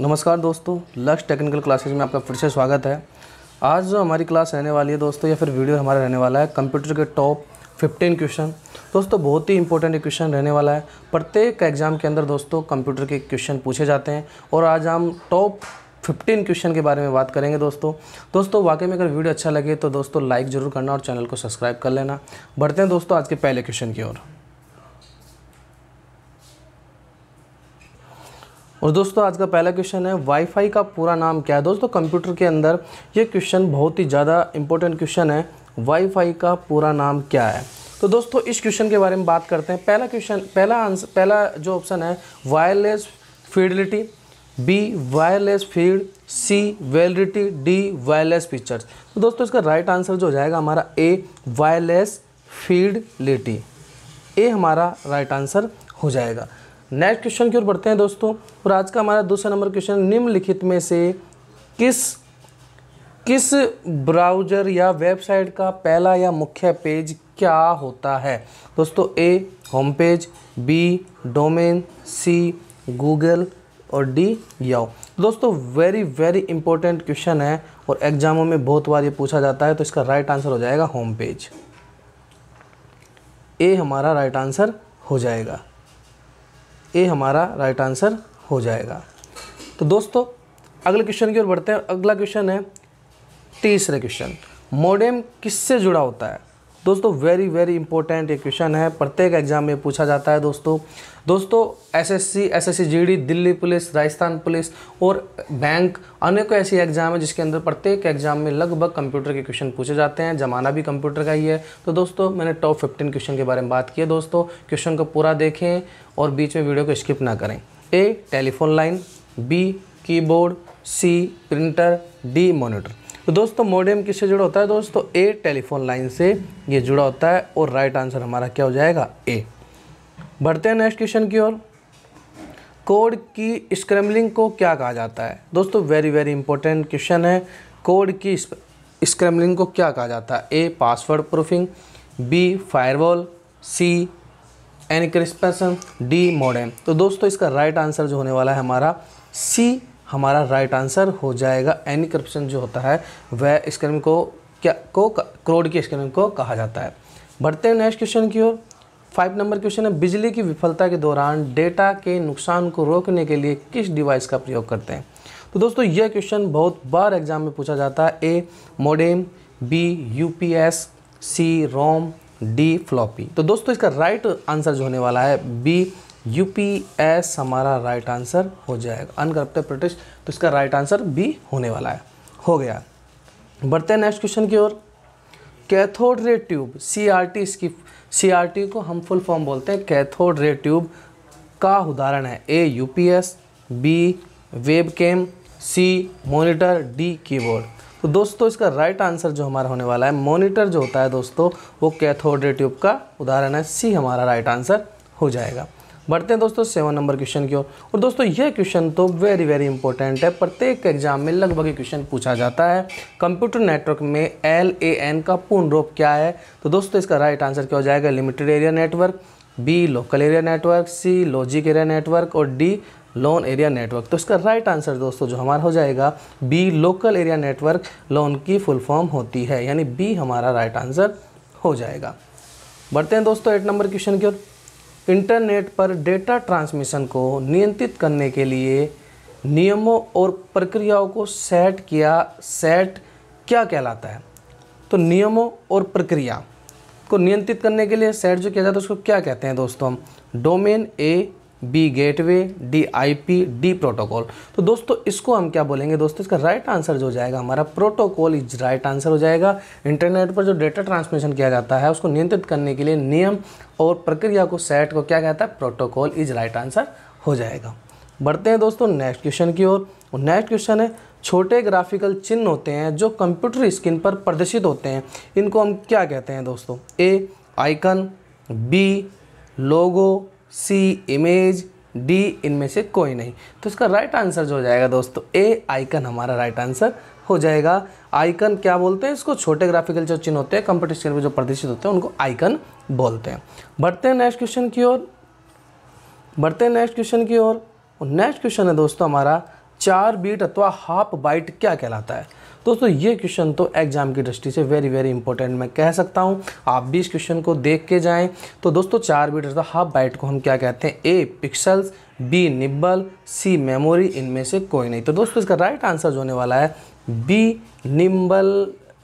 नमस्कार दोस्तों लक्ष्य टेक्निकल क्लासेज में आपका फिर से स्वागत है आज जो हमारी क्लास रहने वाली है दोस्तों या फिर वीडियो हमारा रहने वाला है कंप्यूटर के टॉप 15 क्वेश्चन दोस्तों बहुत ही इंपॉर्टेंट क्वेश्चन रहने वाला है प्रत्येक एग्जाम के अंदर दोस्तों कंप्यूटर के क्वेश्चन पूछे जाते हैं और आज हम टॉप फिफ्टीन क्वेश्चन के बारे में बात करेंगे दोस्तों दोस्तों वाकई में अगर वीडियो अच्छा लगे तो दोस्तों लाइक ज़रूर करना और चैनल को सब्सक्राइब कर लेना बढ़ते हैं दोस्तों आज के पहले क्वेश्चन की ओर और दोस्तों आज का पहला क्वेश्चन है वाईफाई का पूरा नाम क्या है दोस्तों कंप्यूटर के अंदर ये क्वेश्चन बहुत ही ज़्यादा इंपॉर्टेंट क्वेश्चन है वाईफाई का पूरा नाम क्या है तो दोस्तों इस क्वेश्चन के बारे में बात करते हैं पहला क्वेश्चन पहला आंसर पहला जो ऑप्शन है wireless fidelity B wireless feed C validity D wireless features तो दोस्तों इसका राइट आंसर जो हो जाएगा हमारा ए वायरलेस फीडलिटी ए हमारा राइट आंसर हो जाएगा नेक्स्ट क्वेश्चन की ओर बढ़ते हैं दोस्तों और आज का हमारा दूसरा नंबर क्वेश्चन निम्नलिखित में से किस किस ब्राउजर या वेबसाइट का पहला या मुख्य पेज क्या होता है दोस्तों A home page B domain C Google और डी याओ दोस्तों वेरी वेरी इंपॉर्टेंट क्वेश्चन है और एग्जामों में बहुत बार ये पूछा जाता है तो इसका राइट आंसर हो जाएगा होम पेज ए हमारा राइट आंसर हो जाएगा ए हमारा राइट आंसर हो जाएगा तो दोस्तों अगले क्वेश्चन की ओर बढ़ते हैं अगला क्वेश्चन है तीसरे क्वेश्चन मोडेम किससे जुड़ा होता है दोस्तों वेरी वेरी इंपॉर्टेंट ये क्वेश्चन है प्रत्येक एग्जाम में पूछा जाता है दोस्तों दोस्तों SSC SSC GD Delhi police Rajasthan police और बैंक अनेकों ऐसी एग्जाम है जिसके अंदर प्रत्येक एग्जाम में लगभग कंप्यूटर के क्वेश्चन पूछे जाते हैं जमाना भी कंप्यूटर का ही है तो दोस्तों मैंने टॉप फिफ्टीन क्वेश्चन के बारे में बात की है दोस्तों क्वेश्चन को पूरा देखें और बीच में वीडियो को स्किप ना करें A telephone line B keyboard C printer D monitor तो दोस्तों मोडेम किससे जुड़ा होता है दोस्तों ए टेलीफोन लाइन से ये जुड़ा होता है और राइट आंसर हमारा क्या हो जाएगा ए बढ़ते हैं नेक्स्ट क्वेश्चन की ओर कोड की स्क्रैम्बलिंग को क्या कहा जाता है दोस्तों वेरी वेरी इंपॉर्टेंट क्वेश्चन है कोड की स्क्रैम्बलिंग को क्या कहा जाता है A password proofing B firewall C encryption D modem तो दोस्तों इसका राइट आंसर जो होने वाला है हमारा सी हमारा राइट आंसर हो जाएगा एनी करप्शन जो होता है वह स्क्रम को क्या को क्रोड के स्क्रम को कहा जाता है बढ़ते हैं नेक्स्ट क्वेश्चन की ओर फाइव नंबर क्वेश्चन है बिजली की विफलता के दौरान डेटा के नुकसान को रोकने के लिए किस डिवाइस का प्रयोग करते हैं तो दोस्तों यह क्वेश्चन बहुत बार एग्जाम में पूछा जाता है A modem B UPS C ROM D floppy तो दोस्तों इसका राइट आंसर जो होने वाला है बी यूपीएस हमारा राइट आंसर हो जाएगा अनकरप्टेड प्रदेश तो इसका राइट आंसर बी होने वाला है हो गया बढ़ते हैं नेक्स्ट क्वेश्चन की ओर cathode ray tube C R T इसकी सी आर टी को हम फुल फॉर्म बोलते हैं कैथोड रे ट्यूब का उदाहरण है A U P S B web cam C monitor D keyboard तो दोस्तों इसका राइट आंसर जो हमारा होने वाला है मोनिटर जो होता है दोस्तों वो कैथोड रे ट्यूब का उदाहरण है सी हमारा राइट आंसर हो जाएगा बढ़ते हैं दोस्तों सेवन नंबर क्वेश्चन की ओर और दोस्तों यह क्वेश्चन तो वेरी वेरी इंपॉर्टेंट है प्रत्येक एग्जाम में लगभग ये क्वेश्चन पूछा जाता है कंप्यूटर नेटवर्क में एल ए एन का पूर्ण रूप क्या है तो दोस्तों इसका राइट आंसर क्या हो जाएगा limited area network B local area network C logic area network और डी लोन एरिया नेटवर्क तो इसका राइट आंसर दोस्तों जो हमारा हो जाएगा B local area network LAN की फुल फॉर्म होती है यानी बी हमारा राइट आंसर हो जाएगा बढ़ते हैं दोस्तों एट नंबर क्वेश्चन की ओर इंटरनेट पर डेटा ट्रांसमिशन को नियंत्रित करने के लिए नियमों और प्रक्रियाओं को सेट किया सेट क्या कहलाता है तो नियमों और प्रक्रिया को नियंत्रित करने के लिए सेट जो किया जाता है उसको क्या कहते हैं दोस्तों हम domain A B gateway D IP D protocol तो दोस्तों इसको हम क्या बोलेंगे दोस्तों इसका राइट आंसर जो हो जाएगा हमारा प्रोटोकॉल इज राइट आंसर हो जाएगा इंटरनेट पर जो डेटा ट्रांसमिशन किया जाता है उसको नियंत्रित करने के लिए नियम और प्रक्रिया को सेट को क्या कहता है प्रोटोकॉल इज राइट आंसर हो जाएगा बढ़ते हैं दोस्तों नेक्स्ट क्वेश्चन की ओर नेक्स्ट क्वेश्चन है छोटे ग्राफिकल चिन्ह होते हैं जो कंप्यूटर स्क्रीन पर प्रदर्शित होते हैं इनको हम क्या कहते हैं दोस्तों A icon B logo C image D इनमें से कोई नहीं तो इसका राइट आंसर जो हो जाएगा दोस्तों ए आइकन हमारा राइट आंसर हो जाएगा आइकन क्या बोलते हैं इसको छोटे ग्राफिकल जो चिन्ह होते हैं कंपटीशन में जो प्रदर्शित होते हैं उनको आइकन बोलते हैं बढ़ते हैं नेक्स्ट क्वेश्चन की ओर बढ़ते हैं नेक्स्ट क्वेश्चन की ओर नेक्स्ट क्वेश्चन है दोस्तों हमारा चार बीट अथवा हाफ बाइट क्या कहलाता है दोस्तों ये क्वेश्चन तो एग्जाम की दृष्टि से वेरी वेरी इंपॉर्टेंट मैं कह सकता हूँ आप भी इस क्वेश्चन को देख के जाएँ तो दोस्तों चार बीट था हाफ बाइट को हम क्या कहते हैं A pixels B nibble C memory इनमें से कोई नहीं तो दोस्तों इसका राइट आंसर जो होने वाला है बी निम्बल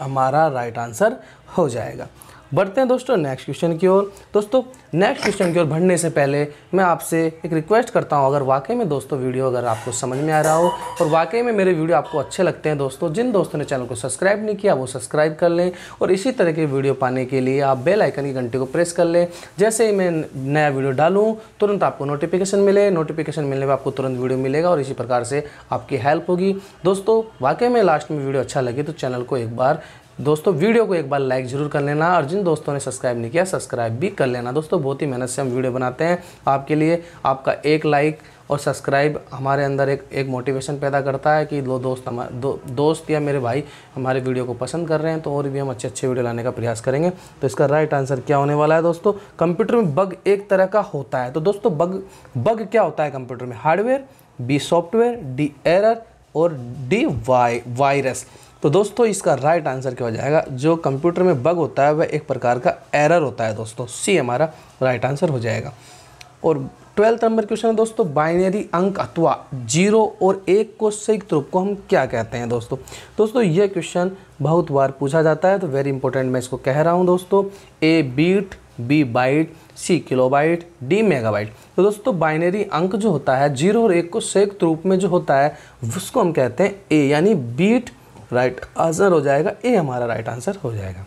हमारा राइट आंसर हो जाएगा बढ़ते हैं दोस्तों नेक्स्ट क्वेश्चन की ओर दोस्तों नेक्स्ट क्वेश्चन की ओर बढ़ने से पहले मैं आपसे एक रिक्वेस्ट करता हूं अगर वाकई में दोस्तों वीडियो अगर आपको समझ में आ रहा हो और वाकई में मेरे वीडियो आपको अच्छे लगते हैं दोस्तों जिन दोस्तों ने चैनल को सब्सक्राइब नहीं किया वो सब्सक्राइब कर लें और इसी तरह के वीडियो पाने के लिए आप बेल आइकन की घंटे को प्रेस कर लें जैसे ही मैं नया वीडियो डालूँ तुरंत आपको नोटिफिकेशन मिले नोटिफिकेशन मिलने पर आपको तुरंत वीडियो मिलेगा और इसी प्रकार से आपकी हेल्प होगी दोस्तों वाकई में लास्ट में वीडियो अच्छा लगे तो चैनल को एक बार दोस्तों वीडियो को एक बार लाइक जरूर कर लेना और जिन दोस्तों ने सब्सक्राइब नहीं किया सब्सक्राइब भी कर लेना दोस्तों बहुत ही मेहनत से हम वीडियो बनाते हैं आपके लिए आपका एक लाइक और सब्सक्राइब हमारे अंदर एक एक मोटिवेशन पैदा करता है कि दो दोस्त हमारे दो, दोस्त या मेरे भाई हमारे वीडियो को पसंद कर रहे हैं तो और भी हम अच्छे अच्छे वीडियो लाने का प्रयास करेंगे तो इसका राइट आंसर क्या होने वाला है दोस्तों कंप्यूटर में बग एक तरह का होता है तो दोस्तों बग बग क्या होता है कंप्यूटर में hardware B software D error और डी वाई वायरस तो दोस्तों इसका राइट आंसर क्या हो जाएगा जो कंप्यूटर में बग होता है वह एक प्रकार का एरर होता है दोस्तों सी हमारा राइट आंसर हो जाएगा और ट्वेल्थ नंबर क्वेश्चन है दोस्तों बाइनरी अंक अथवा जीरो और एक को संयुक्त रूप को हम क्या कहते हैं दोस्तों दोस्तों यह क्वेश्चन बहुत बार पूछा जाता है तो वेरी इंपॉर्टेंट मैं इसको कह रहा हूँ दोस्तों A bit B byte C kilobyte D megabyte तो दोस्तों बाइनरी अंक जो होता है जीरो और एक को संयुक्त रूप में जो होता है उसको हम कहते हैं ए यानी बीट राइट आंसर हो जाएगा ए हमारा राइट आंसर हो जाएगा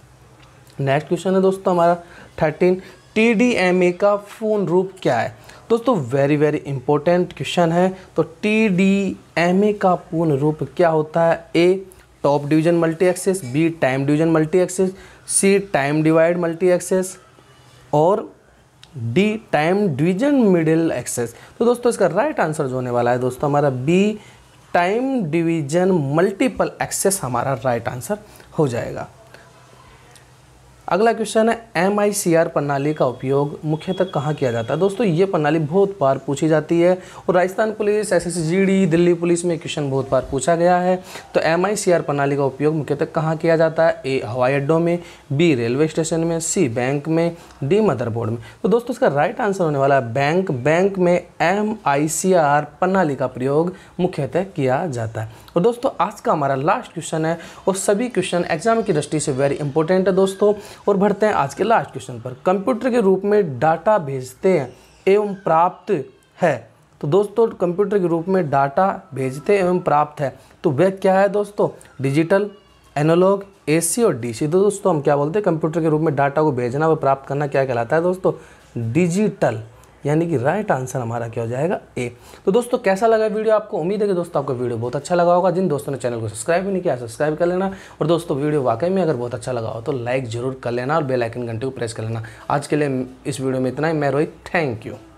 नेक्स्ट क्वेश्चन है दोस्तों हमारा thirteen T D M A का पूर्ण रूप क्या है दोस्तों वेरी वेरी इंपॉर्टेंट क्वेश्चन है तो टी डी एम ए का पूर्ण रूप क्या होता है A top division multi access B time division multi access C time divide multi access और D time division middle access तो दोस्तों इसका राइट आंसर जो होने वाला है दोस्तों हमारा B time division multiple access हमारा राइट right आंसर हो जाएगा अगला क्वेश्चन है एम आई सी आर प्रणाली का उपयोग मुख्यतः कहाँ किया जाता है दोस्तों ये प्रणाली बहुत बार पूछी जाती है और Rajasthan police S S G D Delhi police में क्वेश्चन बहुत बार पूछा गया है तो एम आई सी आर प्रणाली का उपयोग मुख्यतः कहाँ किया जाता है ए हवाई अड्डों में बी रेलवे स्टेशन में सी बैंक में डी मदरबोर्ड में तो दोस्तों इसका राइट आंसर होने वाला है बैंक बैंक में एम आई सी आर प्रणाली का प्रयोग मुख्यतः किया जाता है और दोस्तों आज का हमारा लास्ट क्वेश्चन है और सभी क्वेश्चन एग्जाम की दृष्टि से वेरी इंपॉर्टेंट है दोस्तों और बढ़ते हैं आज के लास्ट क्वेश्चन पर कंप्यूटर के रूप में डाटा भेजते हैं एवं प्राप्त है तो दोस्तों कंप्यूटर के रूप में डाटा भेजते एवं प्राप्त है तो वह क्या है दोस्तों डिजिटल एनालॉग एसी और डीसी तो दोस्तों हम क्या बोलते हैं कंप्यूटर के रूप में डाटा को भेजना व प्राप्त करना क्या कहलाता है दोस्तों डिजिटल यानी कि राइट आंसर हमारा क्या हो जाएगा ए तो दोस्तों कैसा लगा वीडियो आपको उम्मीद है कि दोस्तों आपको वीडियो बहुत अच्छा लगा होगा जिन दोस्तों ने चैनल को सब्सक्राइब नहीं किया सब्सक्राइब कर लेना और दोस्तों वीडियो वाकई में अगर बहुत अच्छा लगा हो तो लाइक जरूर कर लेना और बेलाइकन घंटे को प्रेस कर लेना आज के लिए इस वीडियो में इतना ही मैं रोहित थैंक यू